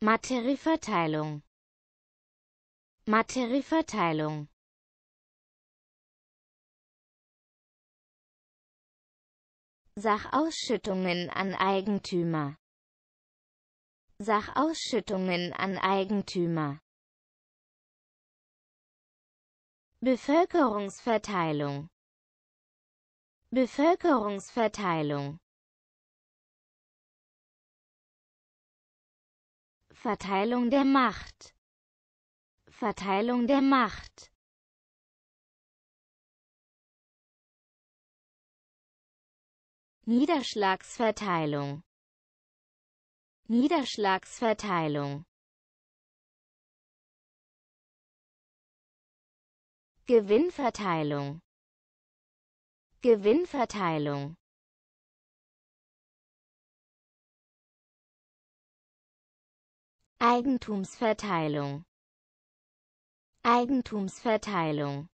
Materieverteilung Materieverteilung Sachausschüttungen an Eigentümer Sachausschüttungen an Eigentümer Bevölkerungsverteilung Bevölkerungsverteilung Verteilung der Macht Verteilung der Macht Niederschlagsverteilung Niederschlagsverteilung Gewinnverteilung Gewinnverteilung Eigentumsverteilung Eigentumsverteilung